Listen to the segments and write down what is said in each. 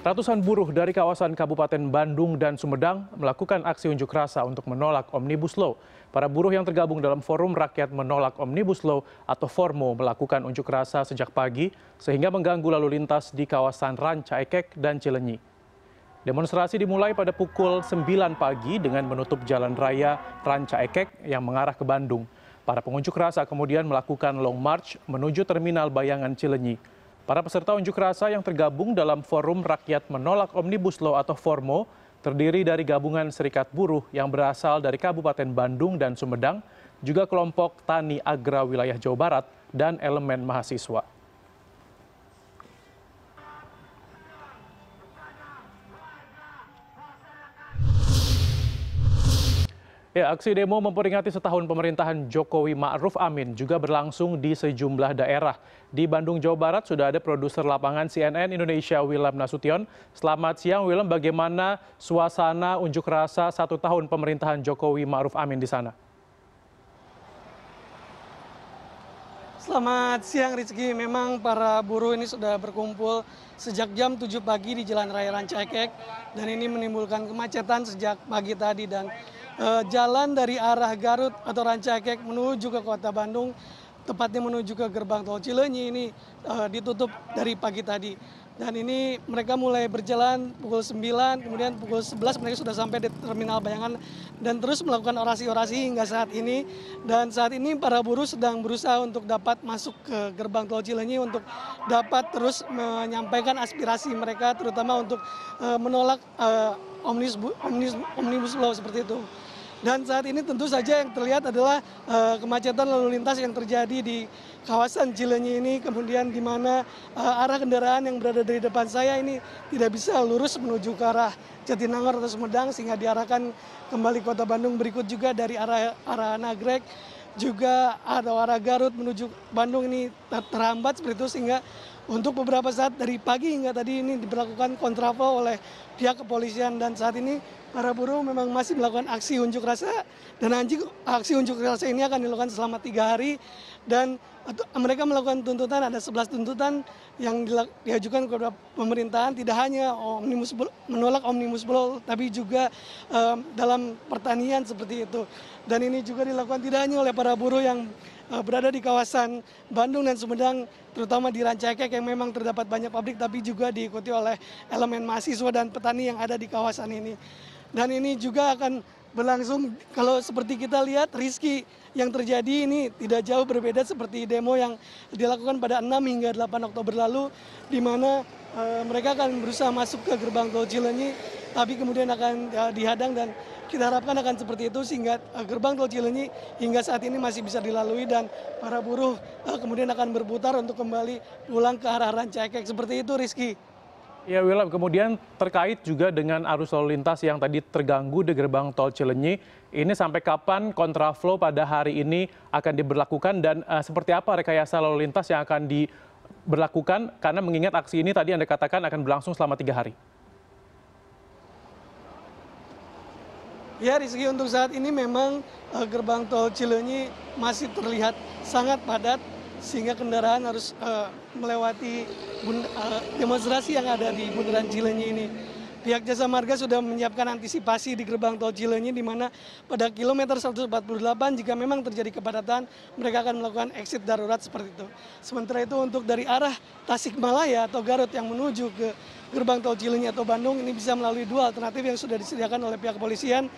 Ratusan buruh dari kawasan Kabupaten Bandung dan Sumedang melakukan aksi unjuk rasa untuk menolak Omnibus Law. Para buruh yang tergabung dalam Forum Rakyat Menolak Omnibus Law atau FORMO melakukan unjuk rasa sejak pagi sehingga mengganggu lalu lintas di kawasan Ranca Ekek dan Cilenyi. Demonstrasi dimulai pada pukul 9 pagi dengan menutup jalan raya Ranca Ekek yang mengarah ke Bandung. Para pengunjuk rasa kemudian melakukan long march menuju terminal bayangan Cilenyi. Para peserta unjuk rasa yang tergabung dalam Forum Rakyat Menolak Omnibus Law atau FORMO terdiri dari gabungan serikat buruh yang berasal dari Kabupaten Bandung dan Sumedang, juga kelompok tani agra wilayah Jawa Barat dan elemen mahasiswa. Ya, aksi demo memperingati setahun pemerintahan Jokowi Ma'ruf Amin juga berlangsung di sejumlah daerah. Di Bandung, Jawa Barat sudah ada produser lapangan CNN Indonesia Wilam Nasution. Selamat siang Wilam, bagaimana suasana unjuk rasa satu tahun pemerintahan Jokowi Ma'ruf Amin di sana? Selamat siang Rizky, memang para buruh ini sudah berkumpul sejak jam 7 pagi di Jalan Raya Rancaikek dan ini menimbulkan kemacetan sejak pagi tadi dan uh, jalan dari arah Garut atau Rancakek menuju ke kota Bandung, tepatnya menuju ke gerbang tol Cilenyi ini eh, ditutup dari pagi tadi. Dan ini mereka mulai berjalan pukul 9, kemudian pukul 11 mereka sudah sampai di terminal bayangan dan terus melakukan orasi-orasi hingga saat ini. Dan saat ini para buruh sedang berusaha untuk dapat masuk ke gerbang tol Cilenyi untuk dapat terus menyampaikan aspirasi mereka terutama untuk eh, menolak eh, omnibus, omnibus, omnibus law seperti itu dan saat ini tentu saja yang terlihat adalah eh, kemacetan lalu lintas yang terjadi di kawasan Cilenyi ini kemudian di mana eh, arah kendaraan yang berada dari depan saya ini tidak bisa lurus menuju ke arah Jatinangor atau Sumedang sehingga diarahkan kembali ke kota Bandung berikut juga dari arah arah Nagrek juga ada arah Garut menuju Bandung ini terhambat seperti itu sehingga untuk beberapa saat dari pagi hingga tadi ini diberlakukan kontraflow oleh pihak kepolisian dan saat ini para buruh memang masih melakukan aksi unjuk rasa dan anjing aksi unjuk rasa ini akan dilakukan selama tiga hari dan mereka melakukan tuntutan ada 11 tuntutan yang diajukan kepada pemerintahan tidak hanya omnibus menolak omnibus law tapi juga um, dalam pertanian seperti itu dan ini juga dilakukan tidak hanya oleh para buruh yang Eh, berada di kawasan Bandung dan Sumedang, terutama di Rancaikek yang memang terdapat banyak pabrik, tapi juga diikuti oleh elemen mahasiswa dan petani yang ada di kawasan ini. Dan ini juga akan berlangsung kalau seperti kita lihat Rizky yang terjadi ini tidak jauh berbeda seperti demo yang dilakukan pada 6 hingga 8 Oktober lalu di mana uh, mereka akan berusaha masuk ke gerbang tol Cilenyi tapi kemudian akan uh, dihadang dan kita harapkan akan seperti itu sehingga uh, gerbang tol Cilenyi hingga saat ini masih bisa dilalui dan para buruh uh, kemudian akan berputar untuk kembali pulang ke arah Rancakek seperti itu Rizky. Ya Wilam, kemudian terkait juga dengan arus lalu lintas yang tadi terganggu di gerbang tol Cilenyi, ini sampai kapan kontraflow pada hari ini akan diberlakukan dan uh, seperti apa rekayasa lalu lintas yang akan diberlakukan karena mengingat aksi ini tadi Anda katakan akan berlangsung selama tiga hari. Ya, Rizky, untuk saat ini memang eh, gerbang tol Cilenyi masih terlihat sangat padat sehingga kendaraan harus eh, melewati eh, demonstrasi yang ada di bundaran Cilenyi ini pihak Jasa Marga sudah menyiapkan antisipasi di gerbang tol Cilenyi di mana pada kilometer 148 jika memang terjadi kepadatan mereka akan melakukan exit darurat seperti itu. Sementara itu untuk dari arah Tasikmalaya atau Garut yang menuju ke gerbang tol Cilenyi atau Bandung ini bisa melalui dua alternatif yang sudah disediakan oleh pihak kepolisian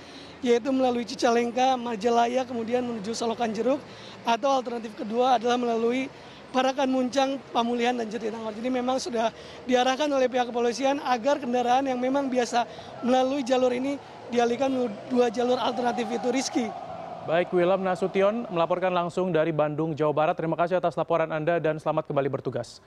yaitu melalui Cicalengka, Majalaya, kemudian menuju Solokan Jeruk, atau alternatif kedua adalah melalui Parakan Muncang, Pamulihan, dan Jatinangor. Jadi memang sudah diarahkan oleh pihak kepolisian agar kendaraan yang memang biasa melalui jalur ini dialihkan dua jalur alternatif itu Rizky. Baik, Wilam Nasution melaporkan langsung dari Bandung, Jawa Barat. Terima kasih atas laporan Anda dan selamat kembali bertugas.